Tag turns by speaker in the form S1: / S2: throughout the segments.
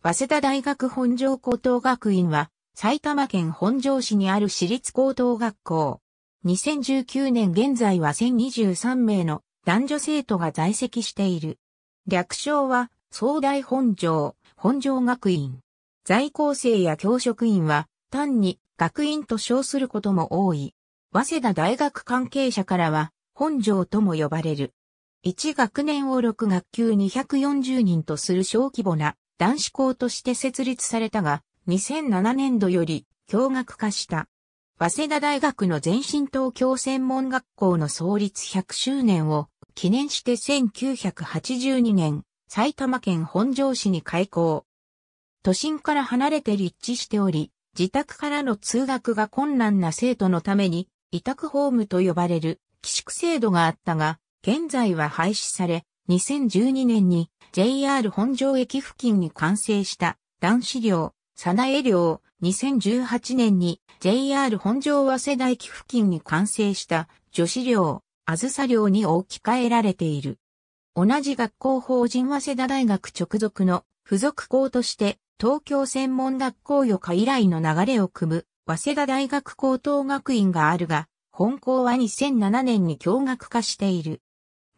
S1: 早稲田大学本庄高等学院は、埼玉県本庄市にある私立高等学校。2019年現在は1023名の男女生徒が在籍している。略称は、総大本庄、本庄学院。在校生や教職員は、単に学院と称することも多い。早稲田大学関係者からは、本庄とも呼ばれる。1学年を6学級240人とする小規模な男子校として設立されたが、2007年度より共学化した。早稲田大学の前進東京専門学校の創立100周年を記念して1982年、埼玉県本庄市に開校。都心から離れて立地しており、自宅からの通学が困難な生徒のために、委託ホームと呼ばれる寄宿制度があったが、現在は廃止され、2012年に JR 本庄駅付近に完成した男子寮、なえ寮、2018年に JR 本庄和世田駅付近に完成した女子寮、あずさ寮に置き換えられている。同じ学校法人早稲田大学直属の付属校として東京専門学校予科以来の流れを組む早稲田大学高等学院があるが、本校は2007年に共学化している。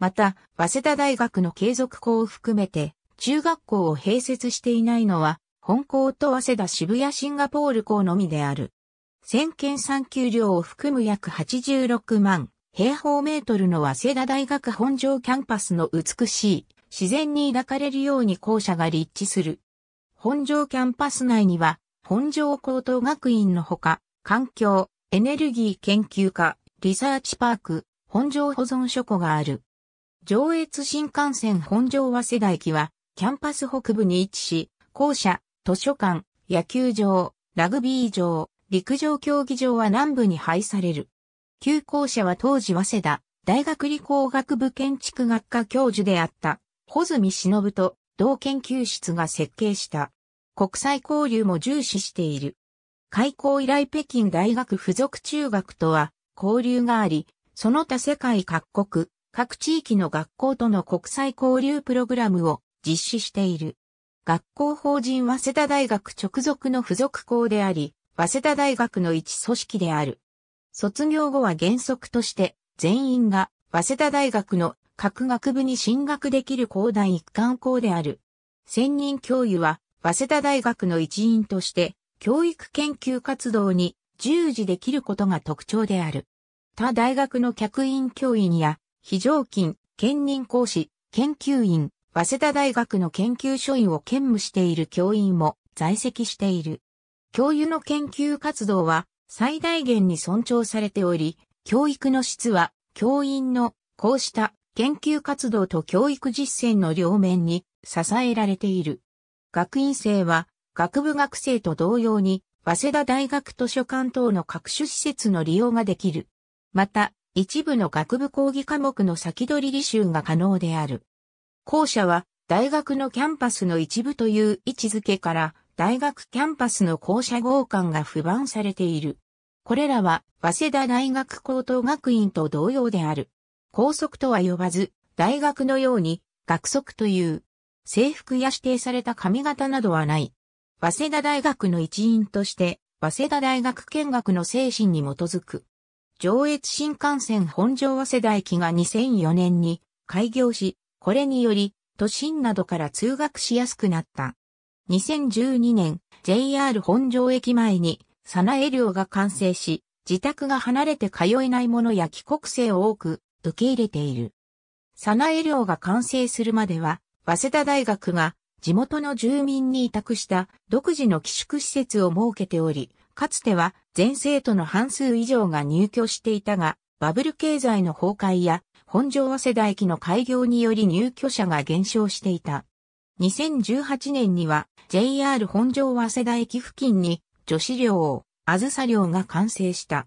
S1: また、早稲田大学の継続校を含めて、中学校を併設していないのは、本校と早稲田渋谷シンガポール校のみである。先見産休料を含む約86万平方メートルの早稲田大学本庄キャンパスの美しい自然に抱かれるように校舎が立地する。本庄キャンパス内には、本庄高等学院のほか、環境、エネルギー研究科、リサーチパーク、本庄保存書庫がある。上越新幹線本庄早稲田駅は、キャンパス北部に位置し、校舎、図書館、野球場、ラグビー場、陸上競技場は南部に配される。旧校舎は当時早稲田、大学理工学部建築学科教授であった、穂積忍と同研究室が設計した。国際交流も重視している。開校以来北京大学附属中学とは交流があり、その他世界各国、各地域の学校との国際交流プログラムを実施している。学校法人早稲田大学直属の付属校であり、早稲田大学の一組織である。卒業後は原則として全員が早稲田大学の各学部に進学できる校大一貫校である。専任教諭は早稲田大学の一員として教育研究活動に従事できることが特徴である。他大学の客員教員や非常勤、兼任講師、研究員、早稲田大学の研究所員を兼務している教員も在籍している。教諭の研究活動は最大限に尊重されており、教育の質は教員のこうした研究活動と教育実践の両面に支えられている。学院生は学部学生と同様に早稲田大学図書館等の各種施設の利用ができる。また、一部の学部講義科目の先取り履修が可能である。校舎は大学のキャンパスの一部という位置づけから大学キャンパスの校舎合館が不番されている。これらは早稲田大学高等学院と同様である。校則とは呼ばず、大学のように学則という。制服や指定された髪型などはない。早稲田大学の一員として、早稲田大学見学の精神に基づく。上越新幹線本庄早稲田駅が2004年に開業し、これにより都心などから通学しやすくなった。2012年、JR 本庄駅前に、サナエ寮が完成し、自宅が離れて通えない者や帰国生を多く受け入れている。サナエ寮が完成するまでは、早稲田大学が地元の住民に委託した独自の寄宿施設を設けており、かつては全生徒の半数以上が入居していたが、バブル経済の崩壊や、本庄早稲田駅の開業により入居者が減少していた。2018年には JR 本庄早稲田駅付近に女子寮を、あずさ寮が完成した。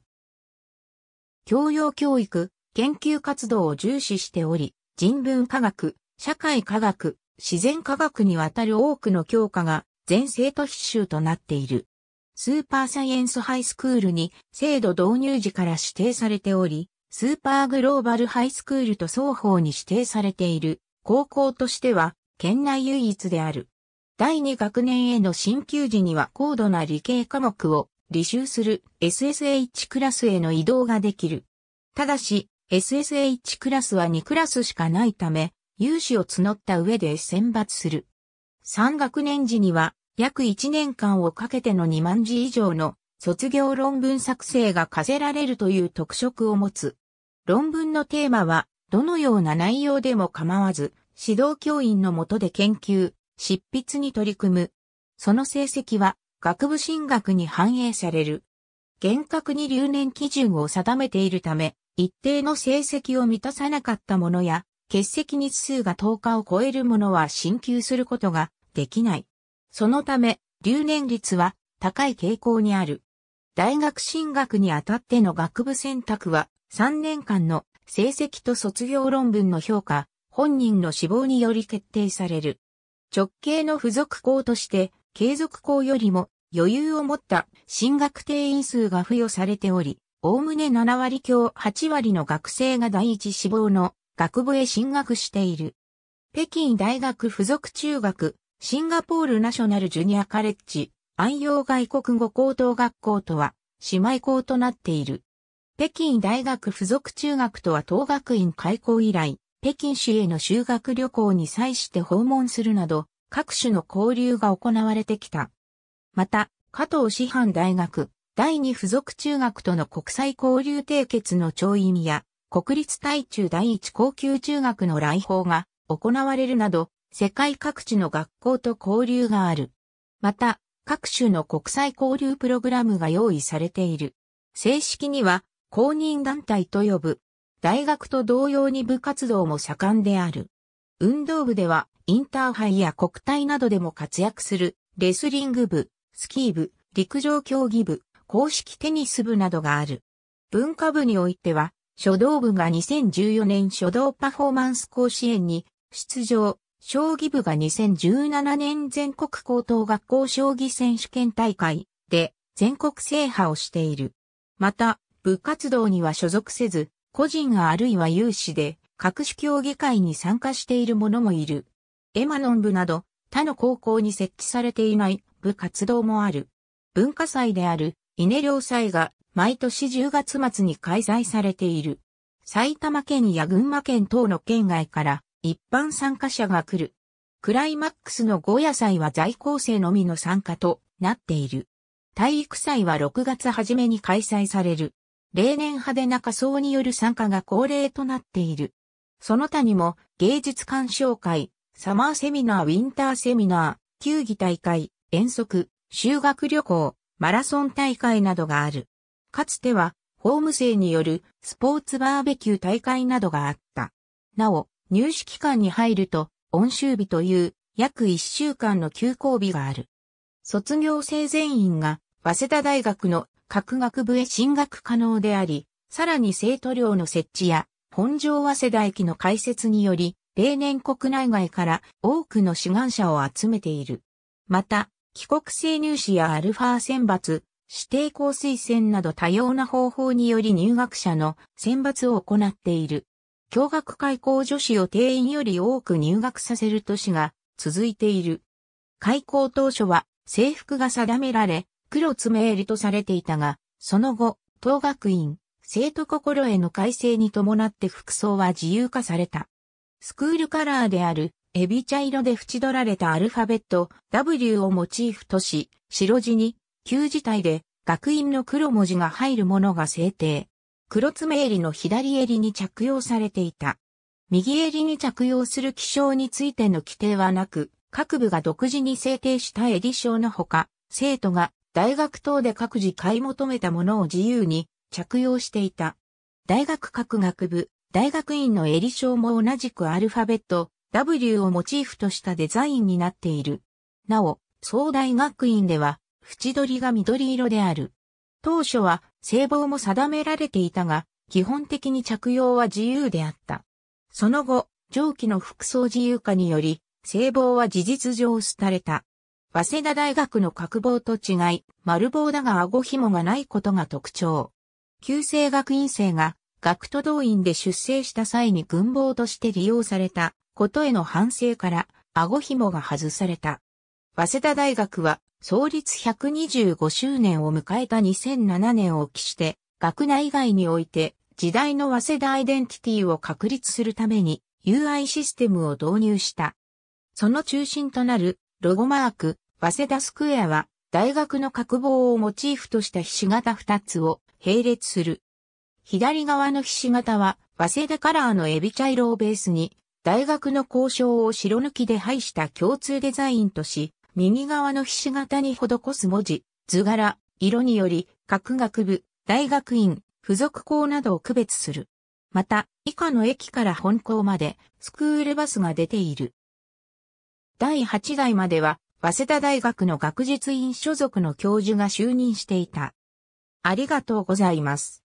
S1: 教養教育、研究活動を重視しており、人文科学、社会科学、自然科学にわたる多くの教科が全生徒必修となっている。スーパーサイエンスハイスクールに制度導入時から指定されており、スーパーグローバルハイスクールと双方に指定されている高校としては県内唯一である。第2学年への進級時には高度な理系科目を履修する SSH クラスへの移動ができる。ただし、SSH クラスは2クラスしかないため、有志を募った上で選抜する。3学年時には約1年間をかけての2万字以上の卒業論文作成が課せられるという特色を持つ。論文のテーマは、どのような内容でも構わず、指導教員のもとで研究、執筆に取り組む。その成績は、学部進学に反映される。厳格に留年基準を定めているため、一定の成績を満たさなかったものや、欠席日数が10日を超えるものは進級することができない。そのため、留年率は高い傾向にある。大学進学にあたっての学部選択は、3年間の成績と卒業論文の評価、本人の志望により決定される。直系の付属校として、継続校よりも余裕を持った進学定員数が付与されており、おおむね7割強8割の学生が第一志望の学部へ進学している。北京大学附属中学シンガポールナショナルジュニアカレッジ、愛用外国語高等学校とは、姉妹校となっている。北京大学附属中学とは当学院開校以来、北京市への修学旅行に際して訪問するなど、各種の交流が行われてきた。また、加藤師範大学、第二附属中学との国際交流締結の調印や、国立対中第一高級中学の来訪が行われるなど、世界各地の学校と交流がある。また、各種の国際交流プログラムが用意されている。正式には公認団体と呼ぶ。大学と同様に部活動も盛んである。運動部ではインターハイや国体などでも活躍するレスリング部、スキー部、陸上競技部、公式テニス部などがある。文化部においては書道部が2014年書道パフォーマンス甲子園に出場、将棋部が2017年全国高等学校将棋選手権大会で全国制覇をしている。また、部活動には所属せず、個人あるいは有志で各種競技会に参加している者もいる。エマノン部など他の高校に設置されていない部活動もある。文化祭である稲良祭が毎年10月末に開催されている。埼玉県や群馬県等の県外から一般参加者が来る。クライマックスの5野祭は在校生のみの参加となっている。体育祭は6月初めに開催される。例年派手な仮装による参加が恒例となっている。その他にも芸術鑑賞会、サマーセミナー、ウィンターセミナー、球技大会、遠足、修学旅行、マラソン大会などがある。かつては、ホーム生によるスポーツバーベキュー大会などがあった。なお、入試期間に入ると、温習日という約1週間の休校日がある。卒業生全員が、早稲田大学の各学部へ進学可能であり、さらに生徒寮の設置や、本庄早稲田駅の開設により、例年国内外から多くの志願者を集めている。また、帰国生入試やアルファ選抜、指定校推薦など多様な方法により入学者の選抜を行っている。共学開校女子を定員より多く入学させる年が続いている。開校当初は制服が定められ、黒爪襟とされていたが、その後、当学院、生徒心への改正に伴って服装は自由化された。スクールカラーである、エビ茶色で縁取られたアルファベット W をモチーフとし、白地に、旧字体で学院の黒文字が入るものが制定。黒爪襟の左襟に着用されていた。右襟に着用する気象についての規定はなく、各部が独自に制定した襟章のほか、生徒が大学等で各自買い求めたものを自由に着用していた。大学各学部、大学院の襟章も同じくアルファベット W をモチーフとしたデザインになっている。なお、総大学院では縁取りが緑色である。当初は性暴も定められていたが、基本的に着用は自由であった。その後、上記の服装自由化により、性暴は事実上廃れた。早稲田大学の格棒と違い、丸棒だが顎紐がないことが特徴。旧制学院生が学徒動員で出生した際に軍棒として利用されたことへの反省から、顎紐が外された。早稲田大学は創立125周年を迎えた2007年を期して、学内外において時代の早稲田アイデンティティを確立するために UI システムを導入した。その中心となるロゴマーク、早稲田スクエアは大学の角棒をモチーフとした菱形2つを並列する。左側の菱形は早稲田カラーのエビ茶色をベースに大学の交渉を白抜きで配した共通デザインとし、右側のひし形に施す文字、図柄、色により、各学部、大学院、付属校などを区別する。また、以下の駅から本校まで、スクールバスが出ている。第8代までは、早稲田大学の学術院所属の教授が就任していた。ありがとうございます。